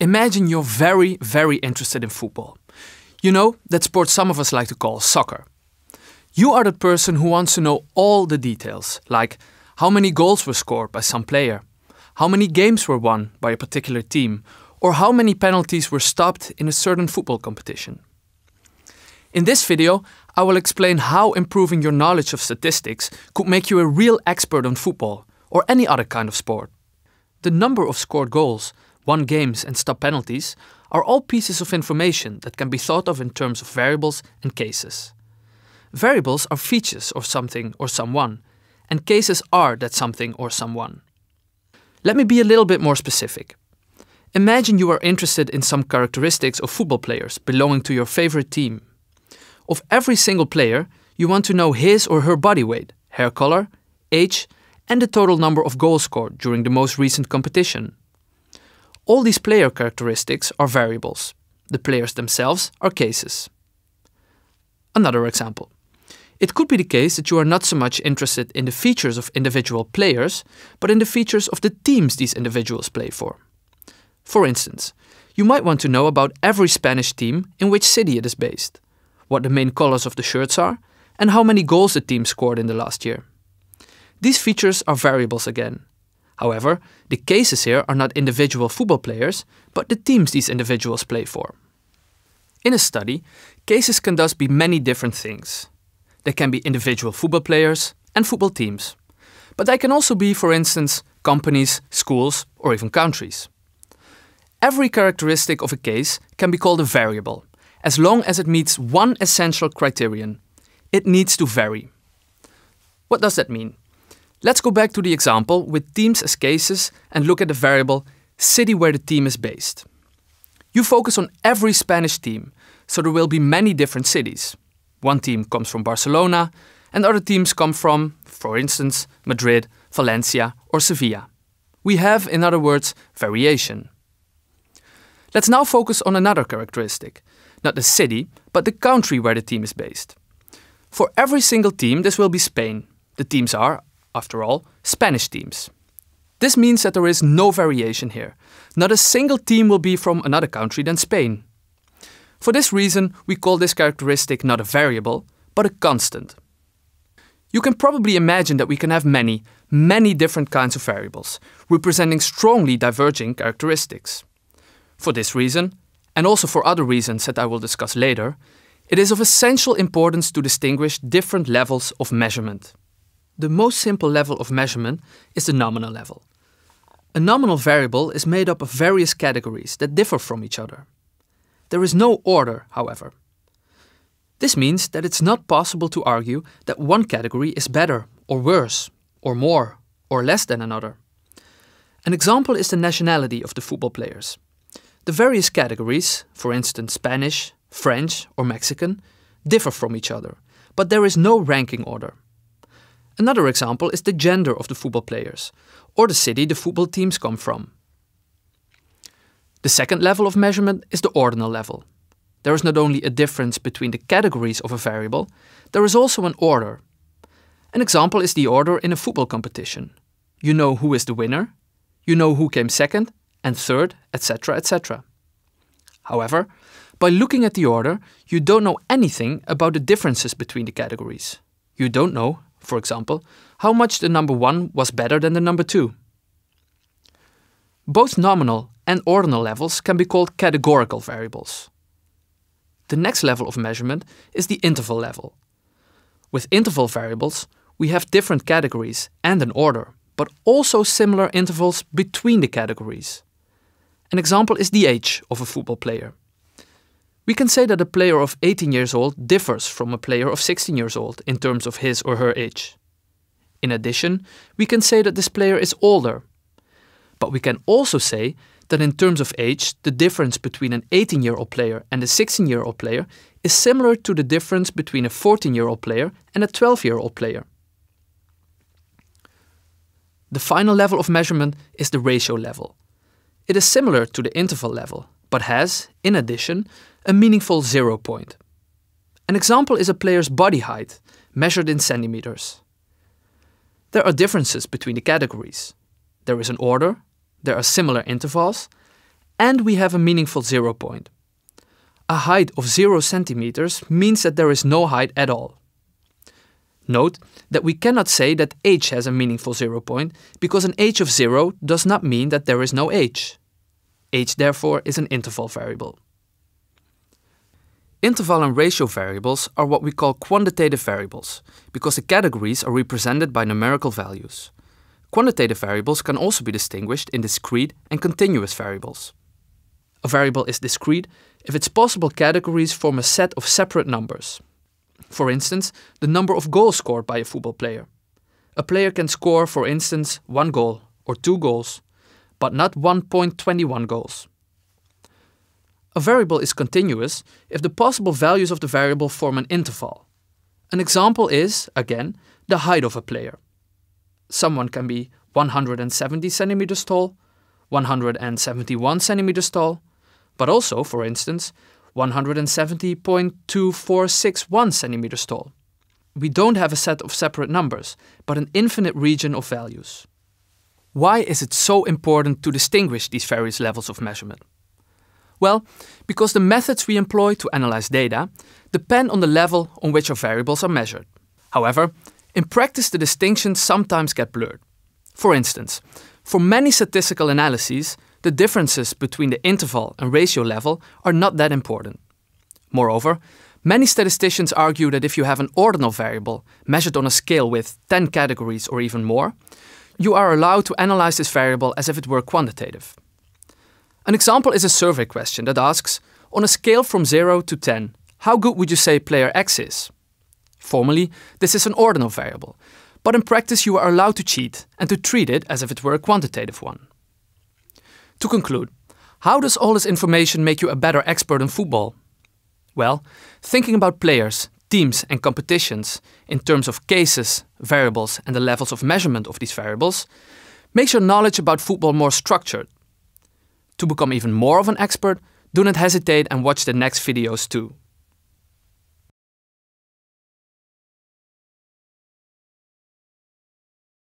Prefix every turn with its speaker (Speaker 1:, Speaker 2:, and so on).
Speaker 1: Imagine you're very, very interested in football. You know, that sport some of us like to call soccer. You are the person who wants to know all the details, like how many goals were scored by some player, how many games were won by a particular team, or how many penalties were stopped in a certain football competition. In this video, I will explain how improving your knowledge of statistics could make you a real expert on football, or any other kind of sport. The number of scored goals won games, and stop penalties are all pieces of information that can be thought of in terms of variables and cases. Variables are features of something or someone, and cases are that something or someone. Let me be a little bit more specific. Imagine you are interested in some characteristics of football players belonging to your favorite team. Of every single player, you want to know his or her body weight, hair color, age, and the total number of goals scored during the most recent competition. All these player characteristics are variables. The players themselves are cases. Another example. It could be the case that you are not so much interested in the features of individual players, but in the features of the teams these individuals play for. For instance, you might want to know about every Spanish team in which city it is based, what the main colors of the shirts are, and how many goals the team scored in the last year. These features are variables again, However, the cases here are not individual football players, but the teams these individuals play for. In a study, cases can thus be many different things. They can be individual football players and football teams. But they can also be, for instance, companies, schools, or even countries. Every characteristic of a case can be called a variable, as long as it meets one essential criterion. It needs to vary. What does that mean? Let's go back to the example with teams as cases and look at the variable city where the team is based. You focus on every Spanish team, so there will be many different cities. One team comes from Barcelona, and other teams come from, for instance, Madrid, Valencia, or Sevilla. We have, in other words, variation. Let's now focus on another characteristic not the city, but the country where the team is based. For every single team, this will be Spain. The teams are, after all, Spanish teams. This means that there is no variation here. Not a single team will be from another country than Spain. For this reason, we call this characteristic not a variable, but a constant. You can probably imagine that we can have many, many different kinds of variables, representing strongly diverging characteristics. For this reason, and also for other reasons that I will discuss later, it is of essential importance to distinguish different levels of measurement. The most simple level of measurement is the nominal level. A nominal variable is made up of various categories that differ from each other. There is no order, however. This means that it's not possible to argue that one category is better or worse or more or less than another. An example is the nationality of the football players. The various categories, for instance Spanish, French or Mexican, differ from each other, but there is no ranking order. Another example is the gender of the football players, or the city the football teams come from. The second level of measurement is the ordinal level. There is not only a difference between the categories of a variable, there is also an order. An example is the order in a football competition. You know who is the winner, you know who came second and third, etc., etc. However, by looking at the order, you don't know anything about the differences between the categories. You don't know for example, how much the number 1 was better than the number 2. Both nominal and ordinal levels can be called categorical variables. The next level of measurement is the interval level. With interval variables, we have different categories and an order, but also similar intervals between the categories. An example is the age of a football player. We can say that a player of 18 years old differs from a player of 16 years old in terms of his or her age. In addition, we can say that this player is older. But we can also say that in terms of age, the difference between an 18 year old player and a 16 year old player is similar to the difference between a 14 year old player and a 12 year old player. The final level of measurement is the ratio level. It is similar to the interval level, but has, in addition, a meaningful zero point. An example is a player's body height, measured in centimeters. There are differences between the categories. There is an order, there are similar intervals, and we have a meaningful zero point. A height of 0 centimeters means that there is no height at all. Note that we cannot say that h has a meaningful zero point because an h of 0 does not mean that there is no h. h therefore is an interval variable. Interval and ratio variables are what we call quantitative variables, because the categories are represented by numerical values. Quantitative variables can also be distinguished in discrete and continuous variables. A variable is discrete if its possible categories form a set of separate numbers. For instance, the number of goals scored by a football player. A player can score, for instance, one goal or two goals, but not 1.21 goals. A variable is continuous if the possible values of the variable form an interval. An example is, again, the height of a player. Someone can be 170 centimeters tall, 171 centimeters tall, but also, for instance, 170.2461 centimeters tall. We don't have a set of separate numbers, but an infinite region of values. Why is it so important to distinguish these various levels of measurement? Well, because the methods we employ to analyze data depend on the level on which our variables are measured. However, in practice the distinctions sometimes get blurred. For instance, for many statistical analyses, the differences between the interval and ratio level are not that important. Moreover, many statisticians argue that if you have an ordinal variable measured on a scale with 10 categories or even more, you are allowed to analyze this variable as if it were quantitative. An example is a survey question that asks, on a scale from 0 to 10, how good would you say player X is? Formally, this is an ordinal variable, but in practice you are allowed to cheat and to treat it as if it were a quantitative one. To conclude, how does all this information make you a better expert in football? Well, thinking about players, teams and competitions in terms of cases, variables and the levels of measurement of these variables makes your knowledge about football more structured to become even more of an expert, do not hesitate and watch the next videos too.